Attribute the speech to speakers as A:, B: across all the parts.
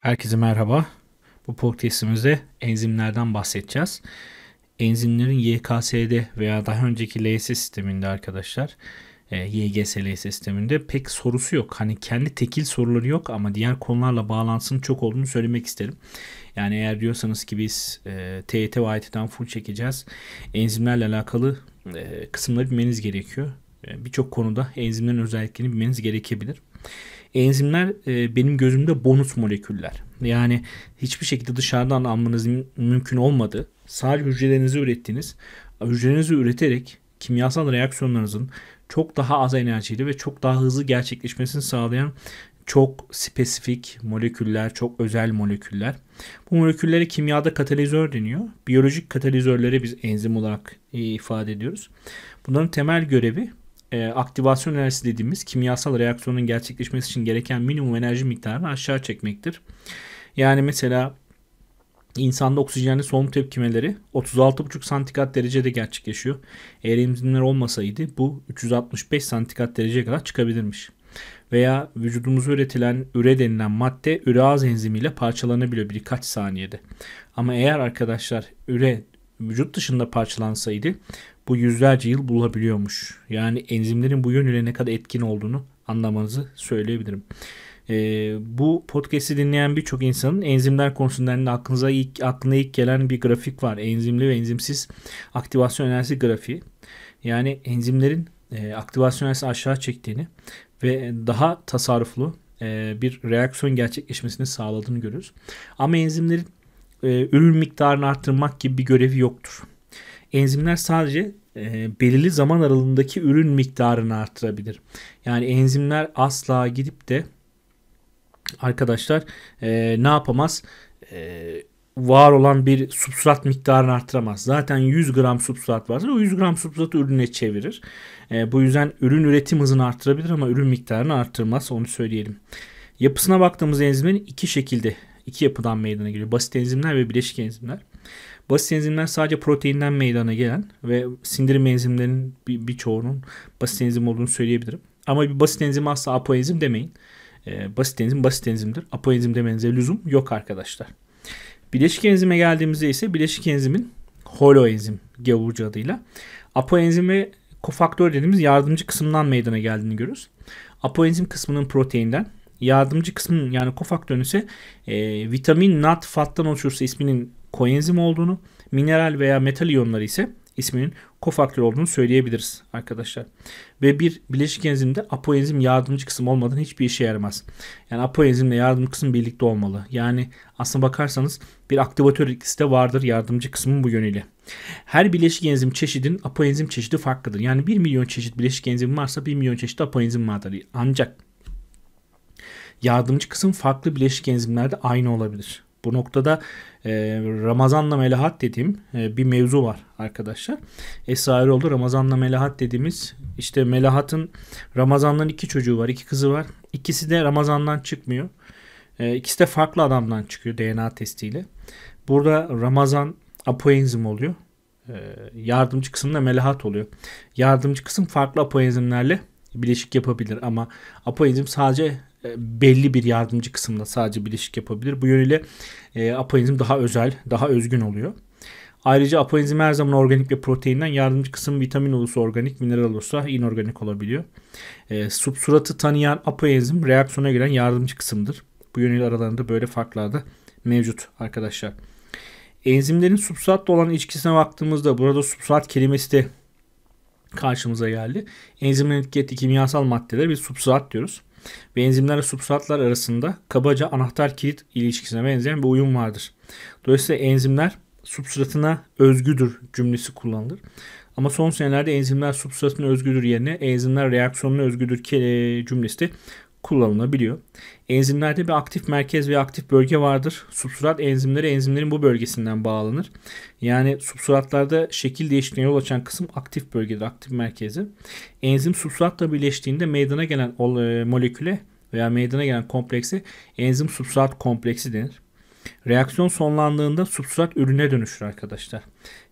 A: Herkese merhaba. Bu podcastimizde enzimlerden bahsedeceğiz. Enzimlerin YKS'de veya daha önceki LS sisteminde arkadaşlar e, YGS LS sisteminde pek sorusu yok. Hani kendi tekil soruları yok ama diğer konularla bağlantısının çok olduğunu söylemek isterim. Yani eğer diyorsanız ki biz e, TYT e ve IT'den full çekeceğiz. Enzimlerle alakalı e, kısımları bilmeniz gerekiyor. E, Birçok konuda enzimlerin özelliklerini bilmeniz gerekebilir. Enzimler e, benim gözümde bonus moleküller. Yani hiçbir şekilde dışarıdan almanız mümkün olmadı. Sadece hücrelerinizi ürettiğiniz, hücrelerinizi üreterek kimyasal reaksiyonlarınızın çok daha az enerjiyle ve çok daha hızlı gerçekleşmesini sağlayan çok spesifik moleküller, çok özel moleküller. Bu moleküllere kimyada katalizör deniyor. Biyolojik katalizörleri biz enzim olarak e, ifade ediyoruz. Bunların temel görevi e, aktivasyon enerjisi dediğimiz kimyasal reaksiyonun gerçekleşmesi için gereken minimum enerji miktarını aşağı çekmektir. Yani mesela insanda oksijenli solunum tepkimeleri 36,5 santigrat derecede gerçekleşiyor. Eğer emzimler olmasaydı bu 365 santigrat dereceye kadar çıkabilirmiş. Veya vücudumuzda üretilen üre denilen madde üreaz enzimiyle parçalanabiliyor birkaç saniyede. Ama eğer arkadaşlar üre vücut dışında parçalansaydı bu yüzlerce yıl bulabiliyormuş. Yani enzimlerin bu yönüyle ne kadar etkin olduğunu anlamanızı söyleyebilirim. Ee, bu podcast'i dinleyen birçok insanın enzimler konusunda yani aklınıza ilk, aklına ilk gelen bir grafik var. Enzimli ve enzimsiz aktivasyon enerjisi grafiği. Yani enzimlerin e, aktivasyon enerjisi aşağı çektiğini ve daha tasarruflu e, bir reaksiyon gerçekleşmesini sağladığını görüyoruz. Ama enzimlerin e, ürün miktarını arttırmak gibi bir görevi yoktur. Enzimler sadece e, belirli zaman aralığındaki ürün miktarını arttırabilir. Yani enzimler asla gidip de arkadaşlar e, ne yapamaz? E, var olan bir substrat miktarını arttıramaz. Zaten 100 gram substrat varsa o 100 gram substratı ürüne çevirir. E, bu yüzden ürün üretim hızını arttırabilir ama ürün miktarını arttırmaz onu söyleyelim. Yapısına baktığımız enzimin iki şekilde iki yapıdan meydana geliyor. Basit enzimler ve bileşik enzimler. Basit enzimler sadece proteinden meydana gelen ve sindirim enzimlerinin çoğunun basit enzim olduğunu söyleyebilirim. Ama bir basit enzim asla apoenzim demeyin. E, basit enzim basit enzimdir. Apoenzim demenize lüzum yok arkadaşlar. Bileşik enzime geldiğimizde ise bileşik enzimin holoenzim gavurcu adıyla apoenzim ve kofaktör dediğimiz yardımcı kısımdan meydana geldiğini görürüz. Apoenzim kısmının proteinden Yardımcı kısmın yani kofaktörün ise e, vitamin nat fattan oluşursa isminin koenzim olduğunu, mineral veya metal iyonları ise isminin kofaktör olduğunu söyleyebiliriz arkadaşlar. Ve bir bileşik enzimde apoenzim yardımcı kısım olmadan hiçbir işe yaramaz. Yani apoenzimle yardımcı kısım birlikte olmalı. Yani aslına bakarsanız bir aktivatör etkisi de vardır yardımcı kısmın bu yönüyle. Her bileşik enzim çeşidin apoenzim çeşidi farklıdır. Yani 1 milyon çeşit bileşik enzim varsa 1 milyon çeşit apoenzim vardır. Ancak yardımcı kısım farklı bileşik enzimlerde aynı olabilir. Bu noktada e, Ramazan'la melahat dediğim e, bir mevzu var arkadaşlar. Esrari oldu Ramazan'la melahat dediğimiz işte melahatın Ramazan'dan iki çocuğu var iki kızı var. İkisi de Ramazan'dan çıkmıyor. E, ikisi de farklı adamdan çıkıyor DNA testiyle. Burada Ramazan apoenzim oluyor. E, yardımcı kısımda melahat oluyor. Yardımcı kısım farklı apoenzimlerle bileşik yapabilir ama apoenzim sadece e, belli bir yardımcı kısımda sadece bileşik yapabilir. Bu yönüyle e, apainzim daha özel, daha özgün oluyor. Ayrıca apoenzim her zaman organik ve proteinden yardımcı kısım vitamin olursa organik, mineral olursa inorganik olabiliyor. E, substratı tanıyan apoenzim reaksiyona giren yardımcı kısımdır. Bu yönüyle aralarında böyle farklar da mevcut arkadaşlar. Enzimlerin substratla olan ilişkisine baktığımızda burada substrat kelimesi de karşımıza geldi. Enzimlerin etki kimyasal maddeleri bir substrat diyoruz. Benzimlerle substratlar arasında kabaca anahtar kilit ilişkisine benzeyen bir uyum vardır. Dolayısıyla enzimler substratına özgüdür cümlesi kullanılır. Ama son senelerde enzimler substratına özgüdür yerine enzimler reaksiyonuna özgüdür e, cümlesi de kullanılabiliyor. Enzimlerde bir aktif merkez ve aktif bölge vardır. Substrat enzimleri enzimlerin bu bölgesinden bağlanır. Yani substratlarda şekil değişikliğine yol açan kısım aktif bölgedir, aktif merkezi. Enzim substratla birleştiğinde meydana gelen e, moleküle veya meydana gelen komplekse enzim substrat kompleksi denir. Reaksiyon sonlandığında substrat ürüne dönüşür arkadaşlar.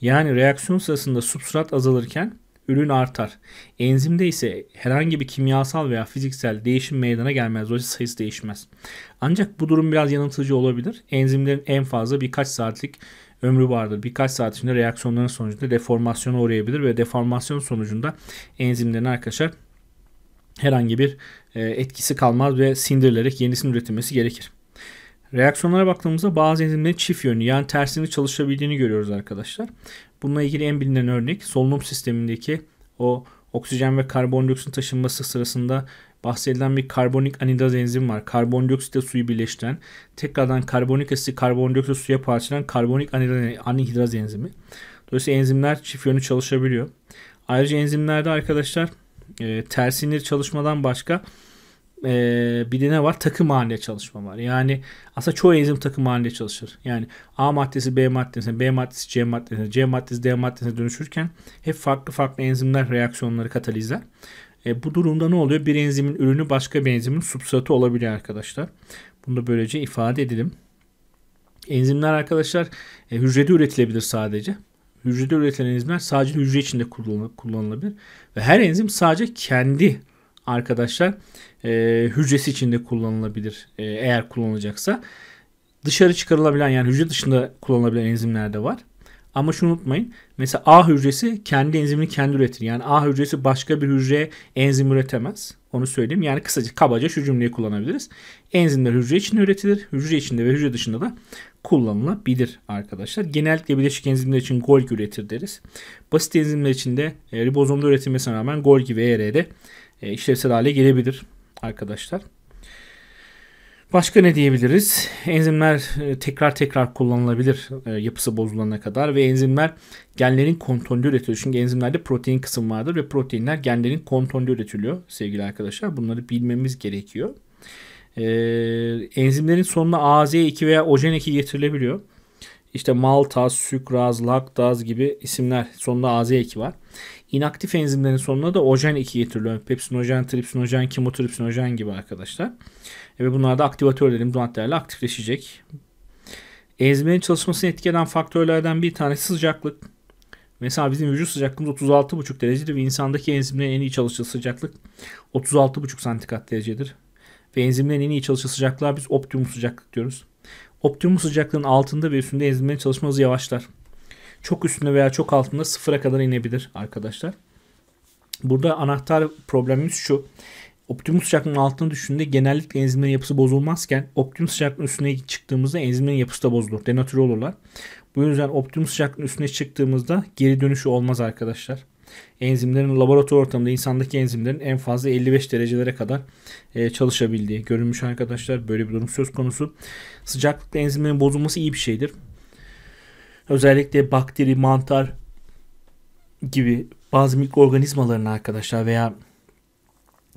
A: Yani reaksiyon sırasında substrat azalırken ürün artar. Enzimde ise herhangi bir kimyasal veya fiziksel değişim meydana gelmez. Dolayısıyla sayısı değişmez. Ancak bu durum biraz yanıltıcı olabilir. Enzimlerin en fazla birkaç saatlik ömrü vardır. Birkaç saat içinde reaksiyonların sonucunda deformasyona uğrayabilir ve deformasyon sonucunda enzimlerin arkadaşlar herhangi bir e, etkisi kalmaz ve sindirilerek yenisini üretilmesi gerekir. Reaksiyonlara baktığımızda bazı enzimlerin çift yönlü yani tersini çalışabildiğini görüyoruz arkadaşlar. Bununla ilgili en bilinen örnek solunum sistemindeki o oksijen ve karbondioksit taşınması sırasında bahsedilen bir karbonik anidaz enzim var. Karbondioksitle suyu birleştiren, tekrardan karbonik asiti karbondioksit suya parçalanan karbonik anidaz enzimi. Dolayısıyla enzimler çift yönlü çalışabiliyor. Ayrıca enzimlerde arkadaşlar e, tersinir çalışmadan başka e, bir de ne var? Takım halinde çalışma var. Yani aslında çoğu enzim takım halinde çalışır. Yani A maddesi B maddesine, B maddesi C maddesine, C maddesi D maddesine dönüşürken hep farklı farklı enzimler reaksiyonları katalizler. E, bu durumda ne oluyor? Bir enzimin ürünü başka bir enzimin substratı olabiliyor arkadaşlar. Bunu da böylece ifade edelim. Enzimler arkadaşlar e, hücrede üretilebilir sadece. Hücrede üretilen enzimler sadece hücre içinde kullanılabilir. Ve her enzim sadece kendi arkadaşlar e, hücresi içinde kullanılabilir e, eğer kullanılacaksa. Dışarı çıkarılabilen yani hücre dışında kullanılabilen enzimler de var. Ama şunu unutmayın. Mesela A hücresi kendi enzimini kendi üretir. Yani A hücresi başka bir hücreye enzim üretemez. Onu söyleyeyim. Yani kısaca kabaca şu cümleyi kullanabiliriz. Enzimler hücre içinde üretilir. Hücre içinde ve hücre dışında da kullanılabilir arkadaşlar. Genellikle bileşik enzimler için Golgi üretir deriz. Basit enzimler için de e, ribozomda üretilmesine rağmen Golgi ve ERD e, işlevsel hale gelebilir arkadaşlar. Başka ne diyebiliriz? Enzimler e, tekrar tekrar kullanılabilir e, yapısı bozulana kadar ve enzimler genlerin kontrolü üretiliyor. Çünkü enzimlerde protein kısım vardır ve proteinler genlerin kontrolü üretiliyor sevgili arkadaşlar. Bunları bilmemiz gerekiyor. E, enzimlerin sonuna AZ2 veya OJN2 getirilebiliyor. İşte maltaz, sükraz, laktaz gibi isimler sonunda AZ2 var inaktif enzimlerin sonuna da ojen 2 getiriliyor. Pepsinojen, tripsinojen, kimotripsinojen gibi arkadaşlar. E ve bunlar da aktivatörlerin maddelerle aktifleşecek. Enzimlerin çalışmasını etkileyen faktörlerden bir tanesi sıcaklık. Mesela bizim vücut sıcaklığımız 36,5 derecedir ve insandaki enzimlerin en iyi çalıştığı sıcaklık 36,5 santigrat derecedir. Ve enzimlerin en iyi çalıştığı sıcaklığa biz optimum sıcaklık diyoruz. Optimum sıcaklığın altında ve üstünde enzimlerin çalışma yavaşlar çok üstünde veya çok altında sıfıra kadar inebilir arkadaşlar. Burada anahtar problemimiz şu. Optimum sıcaklığın altına düşündüğünde genellikle enzimlerin yapısı bozulmazken optimum sıcaklığın üstüne çıktığımızda enzimlerin yapısı da bozulur. Denatüre olurlar. Bu yüzden optimum sıcaklığın üstüne çıktığımızda geri dönüşü olmaz arkadaşlar. Enzimlerin laboratuvar ortamında insandaki enzimlerin en fazla 55 derecelere kadar e, çalışabildiği görülmüş arkadaşlar. Böyle bir durum söz konusu. Sıcaklıkla enzimlerin bozulması iyi bir şeydir. Özellikle bakteri, mantar gibi bazı mikroorganizmalarını arkadaşlar veya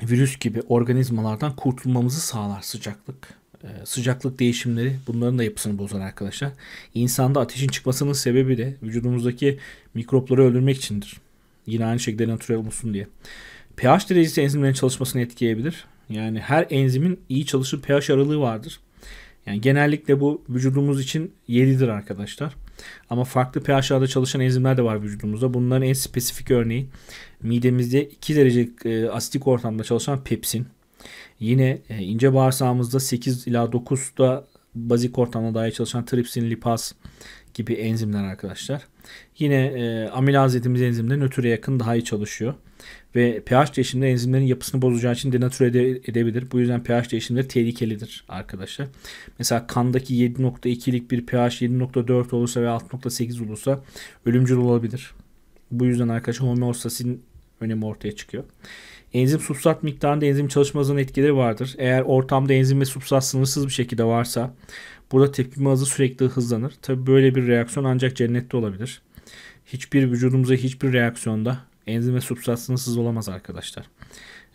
A: virüs gibi organizmalardan kurtulmamızı sağlar sıcaklık. Ee, sıcaklık değişimleri bunların da yapısını bozar arkadaşlar. İnsanda ateşin çıkmasının sebebi de vücudumuzdaki mikropları öldürmek içindir. Yine aynı şekilde natürel olsun diye. pH derecesi enzimlerin çalışmasını etkileyebilir. Yani her enzimin iyi çalışır pH aralığı vardır. Yani genellikle bu vücudumuz için 7'dir arkadaşlar. Ama farklı pH'larda çalışan enzimler de var vücudumuzda. Bunların en spesifik örneği midemizde 2 derece e, asitik ortamda çalışan pepsin. Yine e, ince bağırsağımızda 8 ila 9'da bazik ortamda dahi çalışan tripsin, lipaz gibi enzimler arkadaşlar. Yine e, amilaz dediğimiz enzimde nötre yakın daha iyi çalışıyor ve pH değişimleri enzimlerin yapısını bozacağı için denatüre edebilir. Bu yüzden pH değişimleri tehlikelidir arkadaşlar. Mesela kandaki 7.2'lik bir pH 7.4 olursa ve 6.8 olursa ölümcül olabilir. Bu yüzden arkadaşlar homeostasin önemi ortaya çıkıyor. Enzim substrat miktarında enzim çalışmasının etkileri vardır. Eğer ortamda enzim ve substrat sınırsız bir şekilde varsa burada tepkime hızı sürekli hızlanır. Tabi böyle bir reaksiyon ancak cennette olabilir. Hiçbir vücudumuza hiçbir reaksiyonda Enzim ve substanssız olamaz arkadaşlar.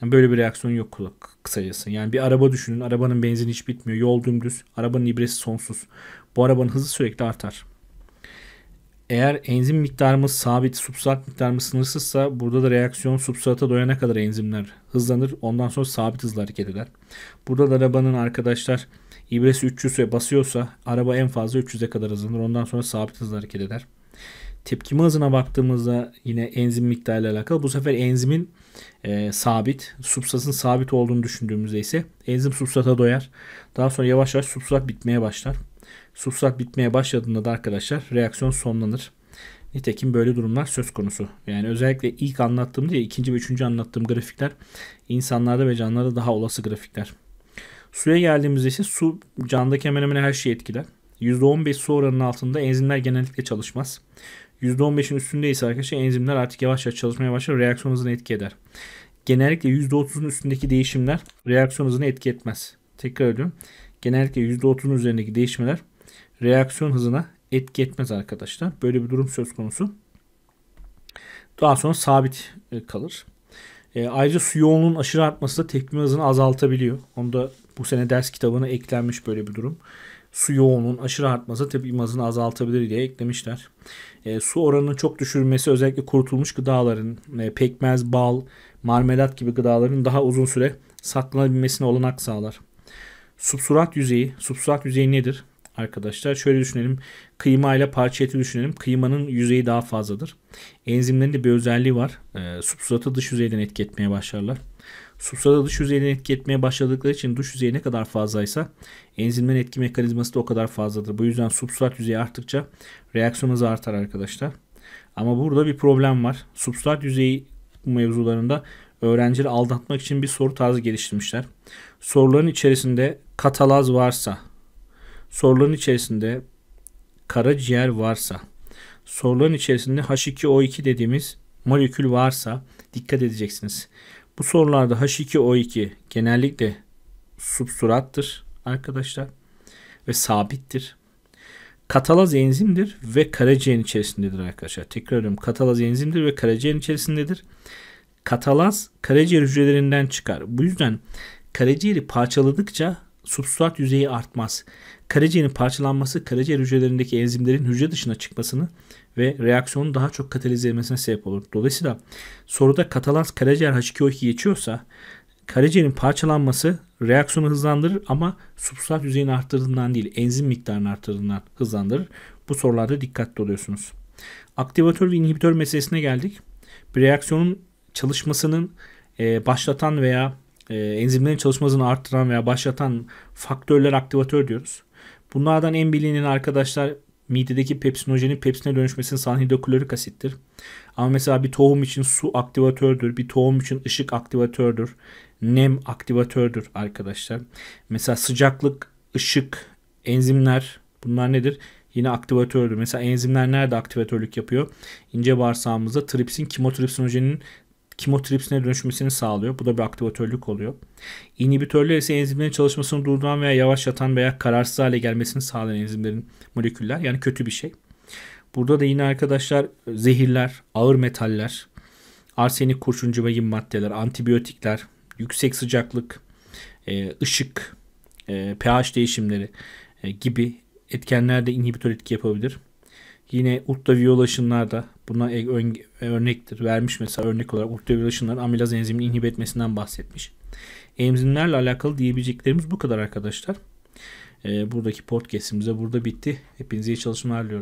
A: Yani böyle bir reaksiyon yok kısacası. Yani bir araba düşünün. Arabanın benzin hiç bitmiyor. Yol dümdüz. Arabanın ibresi sonsuz. Bu arabanın hızı sürekli artar. Eğer enzim miktarımız sabit, substrat miktarımız sınırsızsa burada da reaksiyon substrata doyana kadar enzimler hızlanır. Ondan sonra sabit hızla hareket eder. Burada da arabanın arkadaşlar ibresi 300'e basıyorsa araba en fazla 300'e kadar hızlanır. Ondan sonra sabit hızla hareket eder. Tepkime hızına baktığımızda yine enzim miktarıyla alakalı. Bu sefer enzimin e, sabit, substratın sabit olduğunu düşündüğümüzde ise enzim substrata doyar. Daha sonra yavaş yavaş substrat bitmeye başlar. Substrat bitmeye başladığında da arkadaşlar reaksiyon sonlanır. Nitekim böyle durumlar söz konusu. Yani özellikle ilk anlattığım diye ikinci ve üçüncü anlattığım grafikler insanlarda ve canlılarda daha olası grafikler. Suya geldiğimizde ise su candaki hemen hemen her şeyi etkiler. %15 su oranının altında enzimler genellikle çalışmaz. %15'in üstündeyse arkadaşlar enzimler artık yavaş yavaş çalışmaya başlar. Reaksiyon hızını etki eder. Genellikle %30'un üstündeki değişimler reaksiyon hızını etki etmez. Tekrar ediyorum. Genellikle %30'un üzerindeki değişmeler reaksiyon hızına etki etmez arkadaşlar. Böyle bir durum söz konusu. Daha sonra sabit e, kalır. E, ayrıca su yoğunluğunun aşırı artması da tekme hızını azaltabiliyor. Onu da bu sene ders kitabına eklenmiş böyle bir durum su yoğunluğun aşırı artması tıp imazını azaltabilir diye eklemişler. E, su oranının çok düşürülmesi özellikle kurutulmuş gıdaların e, pekmez, bal, marmelat gibi gıdaların daha uzun süre saklanabilmesine olanak sağlar. Subsurat yüzeyi, subsurat yüzeyi nedir? arkadaşlar. Şöyle düşünelim. Kıyma ile parça eti düşünelim. Kıymanın yüzeyi daha fazladır. Enzimlerin de bir özelliği var. E, substratı dış yüzeyden etki etmeye başlarlar. Substrata dış yüzeyine etki etmeye başladıkları için dış yüzey ne kadar fazlaysa enzimlerin etki mekanizması da o kadar fazladır. Bu yüzden substrat yüzeyi arttıkça reaksiyon hızı artar arkadaşlar. Ama burada bir problem var. Substrat yüzeyi mevzularında öğrencileri aldatmak için bir soru tarzı geliştirmişler. Soruların içerisinde katalaz varsa, soruların içerisinde karaciğer varsa, soruların içerisinde H2O2 dediğimiz molekül varsa dikkat edeceksiniz. Bu sorularda H2O2 genellikle substrattır arkadaşlar ve sabittir. Katalaz enzimdir ve karaciğerin içerisindedir arkadaşlar. Tekrar ediyorum katalaz enzimdir ve karaciğerin içerisindedir. Katalaz karaciğer hücrelerinden çıkar. Bu yüzden karaciğeri parçaladıkça substrat yüzeyi artmaz. Karaciğerin parçalanması karaciğer hücrelerindeki enzimlerin hücre dışına çıkmasını ve reaksiyonun daha çok katalize edilmesine sebep olur. Dolayısıyla soruda katalaz karaciğer H2O2 geçiyorsa karaciğerin parçalanması reaksiyonu hızlandırır ama substrat yüzeyini arttırdığından değil enzim miktarını arttırdığından hızlandırır. Bu sorularda dikkatli oluyorsunuz. Aktivatör ve inhibitör meselesine geldik. Bir reaksiyonun çalışmasının e, başlatan veya e, enzimlerin çalışmasını arttıran veya başlatan faktörler aktivatör diyoruz. Bunlardan en bilinen arkadaşlar midedeki pepsinojenin pepsine dönüşmesinin sağlayan hidroklorik asittir. Ama mesela bir tohum için su aktivatördür, bir tohum için ışık aktivatördür, nem aktivatördür arkadaşlar. Mesela sıcaklık, ışık, enzimler bunlar nedir? Yine aktivatördür. Mesela enzimler nerede aktivatörlük yapıyor? İnce bağırsağımızda tripsin, kimotripsinojenin kimotripsine dönüşmesini sağlıyor. Bu da bir aktivatörlük oluyor. İnhibitörler ise enzimlerin çalışmasını durduran veya yavaşlatan veya kararsız hale gelmesini sağlayan enzimlerin moleküller. Yani kötü bir şey. Burada da yine arkadaşlar zehirler, ağır metaller, arsenik kurşun ve gibi maddeler, antibiyotikler, yüksek sıcaklık, e, ışık, e, pH değişimleri e, gibi etkenler de inhibitör etki yapabilir. Yine da buna e, e, örnektir vermiş mesela örnek olarak ultraviyolaşınların amilaz enzimini inhib etmesinden bahsetmiş. Enzimlerle alakalı diyebileceklerimiz bu kadar arkadaşlar. E, buradaki podcast'imize burada bitti. Hepinize iyi çalışmalar diliyorum.